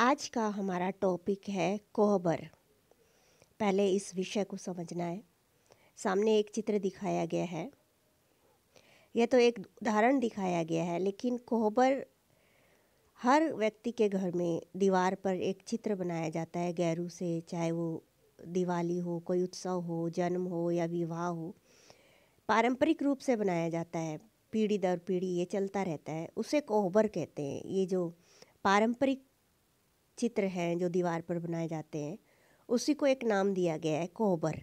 आज का हमारा टॉपिक है कोहबर पहले इस विषय को समझना है सामने एक चित्र दिखाया गया है यह तो एक उदाहरण दिखाया गया है लेकिन कोहबर हर व्यक्ति के घर में दीवार पर एक चित्र बनाया जाता है गैरू से चाहे वो दिवाली हो कोई उत्सव हो जन्म हो या विवाह हो पारंपरिक रूप से बनाया जाता है पीढ़ी दर पीढ़ी ये चलता रहता है उसे कोहबर कहते हैं ये जो पारंपरिक चित्र हैं जो दीवार पर बनाए जाते हैं उसी को एक नाम दिया गया है कोहबर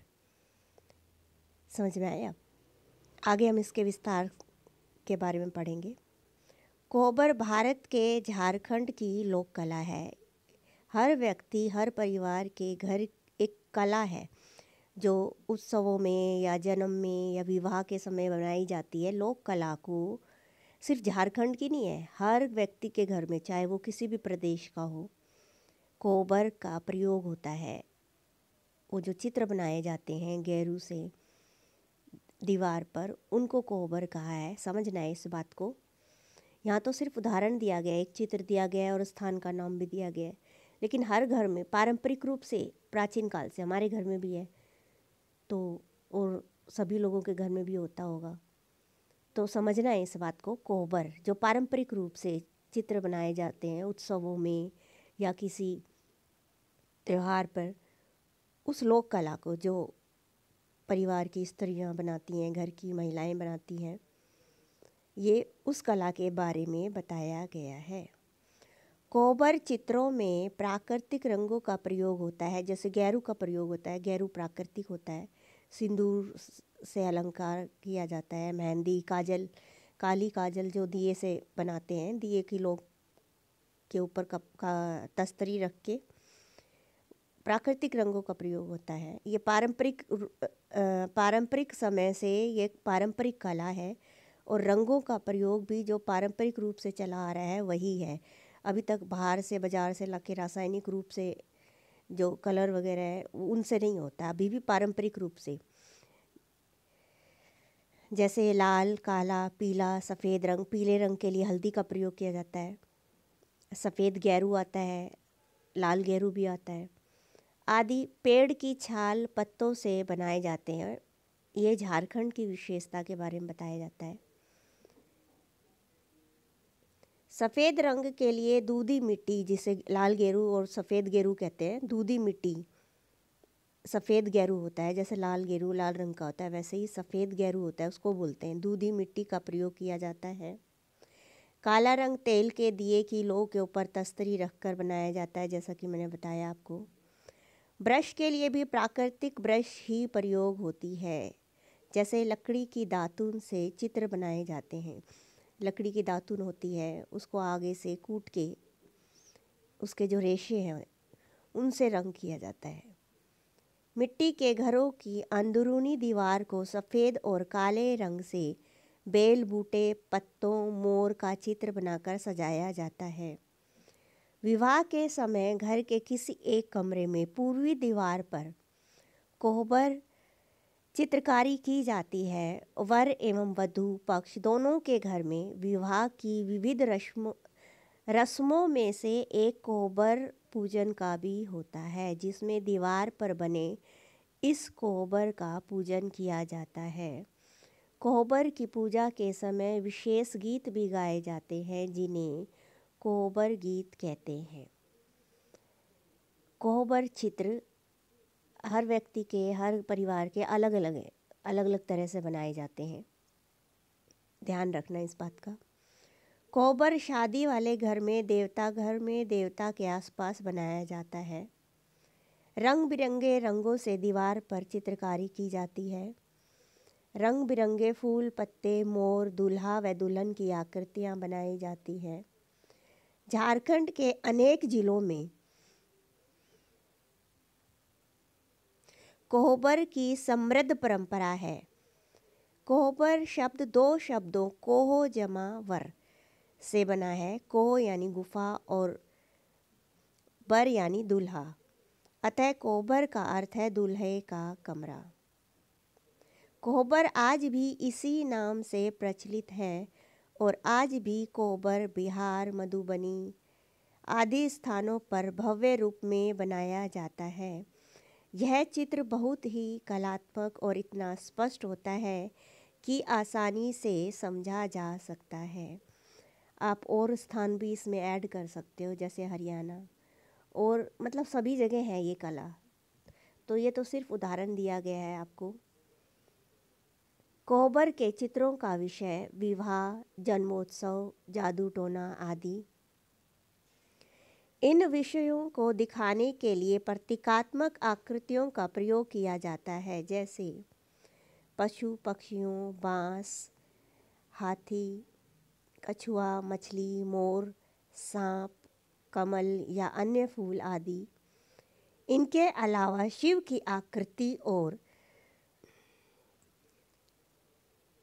समझ में आया आगे हम इसके विस्तार के बारे में पढ़ेंगे कोहबर भारत के झारखंड की लोक कला है हर व्यक्ति हर परिवार के घर एक कला है जो उत्सवों में या जन्म में या विवाह के समय बनाई जाती है लोक कला को सिर्फ झारखंड की नहीं है हर व्यक्ति के घर में चाहे वो किसी भी प्रदेश का हो कोबर का प्रयोग होता है वो जो चित्र बनाए जाते हैं गेरू से दीवार पर उनको कोहबर कहा है समझना है इस बात को यहाँ तो सिर्फ उदाहरण दिया गया है एक चित्र दिया गया है और स्थान का नाम भी दिया गया है लेकिन हर घर में पारंपरिक रूप से प्राचीन काल से हमारे घर में भी है तो और सभी लोगों के घर में भी होता होगा तो समझना है इस बात को कोहबर जो पारंपरिक रूप से चित्र बनाए जाते हैं उत्सवों में या किसी त्यौहार पर उस लोक कला को जो परिवार की स्त्रियां बनाती हैं घर की महिलाएं बनाती हैं ये उस कला के बारे में बताया गया है कोबर चित्रों में प्राकृतिक रंगों का प्रयोग होता है जैसे गैरू का प्रयोग होता है गैरू प्राकृतिक होता है सिंदूर से अलंकार किया जाता है मेहंदी काजल काली काजल जो दिए से बनाते हैं दिए की लोग के ऊपर कप का तस्तरी रख के प्राकृतिक रंगों का प्रयोग होता है ये पारंपरिक पारंपरिक समय से ये पारंपरिक कला है और रंगों का प्रयोग भी जो पारंपरिक रूप से चला आ रहा है वही है अभी तक बाहर से बाज़ार से लाके रासायनिक रूप से जो कलर वगैरह है उनसे नहीं होता अभी भी पारंपरिक रूप से जैसे लाल काला पीला सफ़ेद रंग पीले रंग के लिए हल्दी का प्रयोग किया जाता है सफ़ेद गेरू आता है लाल गेरू भी आता है आदि पेड़ की छाल पत्तों से बनाए जाते हैं ये झारखंड की विशेषता के बारे में बताया जाता है सफ़ेद रंग के लिए दूधी मिट्टी जिसे लाल गेरू और सफ़ेद गेरू कहते हैं दूधी मिट्टी सफ़ेद गेरू होता है जैसे लाल गेरू लाल रंग का होता है वैसे ही सफ़ेद गेरू होता है उसको बोलते हैं दूधी मिट्टी का प्रयोग किया जाता है काला रंग तेल के दिए की लो के ऊपर तस्तरी रखकर बनाया जाता है जैसा कि मैंने बताया आपको ब्रश के लिए भी प्राकृतिक ब्रश ही प्रयोग होती है जैसे लकड़ी की दातुन से चित्र बनाए जाते हैं लकड़ी की दातुन होती है उसको आगे से कूट के उसके जो रेशे हैं उनसे रंग किया जाता है मिट्टी के घरों की अंदरूनी दीवार को सफ़ेद और काले रंग से बेल बूटे पत्तों मोर का चित्र बनाकर सजाया जाता है विवाह के समय घर के किसी एक कमरे में पूर्वी दीवार पर कोहबर चित्रकारी की जाती है वर एवं वधु पक्ष दोनों के घर में विवाह की विविध रस्म रस्मों में से एक कोहबर पूजन का भी होता है जिसमें दीवार पर बने इस कोहबर का पूजन किया जाता है कोहबर की पूजा के समय विशेष गीत भी गाए जाते हैं जिन्हें कोहबर गीत कहते हैं कोहबर चित्र हर व्यक्ति के हर परिवार के अलग अलग अलग अलग तरह से बनाए जाते हैं ध्यान रखना इस बात का कोबर शादी वाले घर में देवता घर में देवता के आसपास बनाया जाता है रंग बिरंगे रंगों से दीवार पर चित्रकारी की जाती है रंग बिरंगे फूल पत्ते मोर दूल्हा व दुल्हन की आकृतियां बनाई जाती हैं झारखंड के अनेक जिलों में कोहबर की समृद्ध परंपरा है कोहबर शब्द दो शब्दों कोहो जमा वर से बना है कोह यानी गुफा और बर यानी दूल्हा अतः कोहबर का अर्थ है दूल्हे का कमरा कोहबर आज भी इसी नाम से प्रचलित हैं और आज भी कोहबर बिहार मधुबनी आदि स्थानों पर भव्य रूप में बनाया जाता है यह चित्र बहुत ही कलात्मक और इतना स्पष्ट होता है कि आसानी से समझा जा सकता है आप और स्थान भी इसमें ऐड कर सकते हो जैसे हरियाणा और मतलब सभी जगह है ये कला तो ये तो सिर्फ उदाहरण दिया गया है आपको कोहबर के चित्रों का विषय विवाह जन्मोत्सव जादू टोना आदि इन विषयों को दिखाने के लिए प्रतीकात्मक आकृतियों का प्रयोग किया जाता है जैसे पशु पक्षियों बांस हाथी कछुआ मछली मोर सांप कमल या अन्य फूल आदि इनके अलावा शिव की आकृति और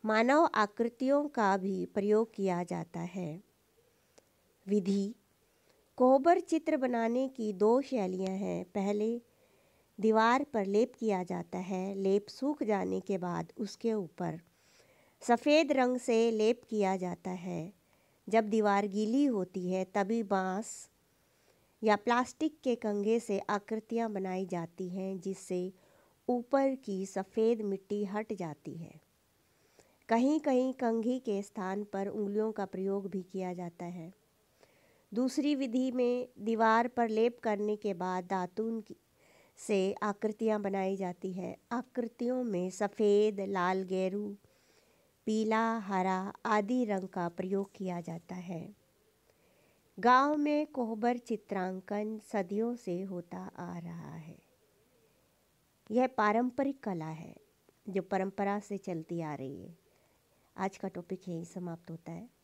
मानव आकृतियों का भी प्रयोग किया जाता है विधि कोहबर चित्र बनाने की दो शैलियां हैं पहले दीवार पर लेप किया जाता है लेप सूख जाने के बाद उसके ऊपर सफ़ेद रंग से लेप किया जाता है जब दीवार गीली होती है तभी बांस या प्लास्टिक के कंघे से आकृतियां बनाई जाती हैं जिससे ऊपर की सफ़ेद मिट्टी हट जाती है कहीं कहीं कंघी के स्थान पर उंगलियों का प्रयोग भी किया जाता है दूसरी विधि में दीवार पर लेप करने के बाद दातून की से आकृतियां बनाई जाती है आकृतियों में सफ़ेद लाल गेरू पीला हरा आदि रंग का प्रयोग किया जाता है गांव में कोहबर चित्रांकन सदियों से होता आ रहा है यह पारंपरिक कला है जो परंपरा से चलती आ रही है आज का टॉपिक यही समाप्त होता है